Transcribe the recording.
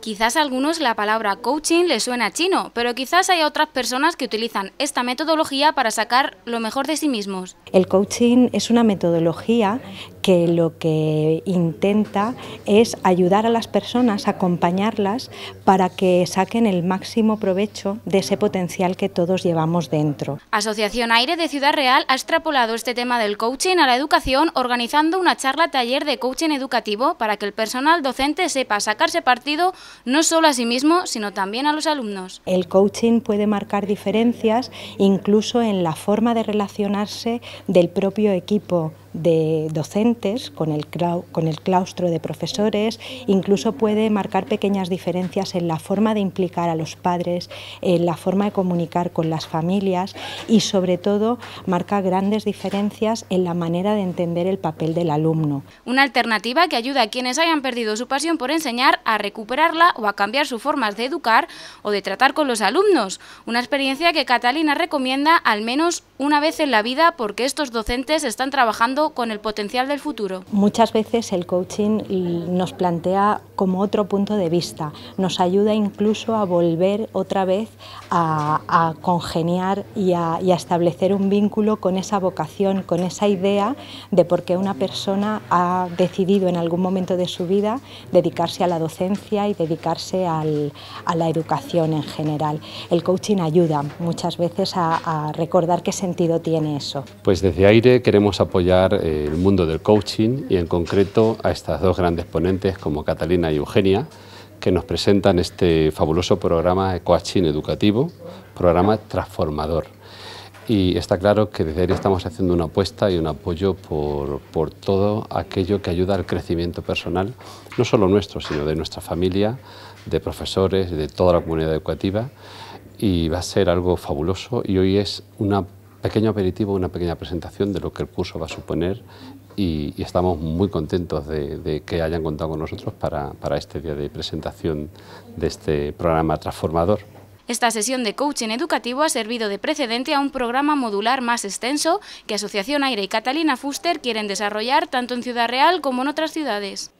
Quizás a algunos la palabra coaching les suena chino, pero quizás hay otras personas que utilizan esta metodología para sacar lo mejor de sí mismos. El coaching es una metodología que lo que intenta es ayudar a las personas, acompañarlas para que saquen el máximo provecho de ese potencial que todos llevamos dentro. Asociación Aire de Ciudad Real ha extrapolado este tema del coaching a la educación organizando una charla taller de coaching educativo para que el personal docente sepa sacarse partido no solo a sí mismo, sino también a los alumnos. El coaching puede marcar diferencias incluso en la forma de relacionarse del propio equipo de docentes con el, con el claustro de profesores, incluso puede marcar pequeñas diferencias en la forma de implicar a los padres, en la forma de comunicar con las familias y sobre todo marca grandes diferencias en la manera de entender el papel del alumno. Una alternativa que ayuda a quienes hayan perdido su pasión por enseñar a recuperarla o a cambiar sus formas de educar o de tratar con los alumnos, una experiencia que Catalina recomienda al menos una vez en la vida porque estos docentes están trabajando con el potencial del futuro? Muchas veces el coaching nos plantea como otro punto de vista, nos ayuda incluso a volver otra vez a, congeniar y a, establecer un vínculo con esa vocación, con esa idea de por qué una persona ha decidido en algún momento de su vida dedicarse a la docencia y dedicarse a la educación en general. El coaching ayuda muchas veces a recordar qué sentido tiene eso. Pues desde aire queremos apoyar eh, el mundo del coaching y en concreto a estas dos grandes ponentes como Catalina y Eugenia, que nos presentan este fabuloso programa de coaching educativo, programa transformador. Y está claro que desde ahí estamos haciendo una apuesta y un apoyo por, por todo aquello que ayuda al crecimiento personal, no solo nuestro, sino de nuestra familia, de profesores, de toda la comunidad educativa. Y va a ser algo fabuloso y hoy es una pequeño aperitivo, una pequeña presentación de lo que el curso va a suponer y, estamos muy contentos de, que hayan contado con nosotros para este día de presentación de este programa transformador. Esta sesión de coaching educativo ha servido de precedente a un programa modular más extenso que Asociación Aire y Catalina Fuster quieren desarrollar tanto en Ciudad Real como en otras ciudades.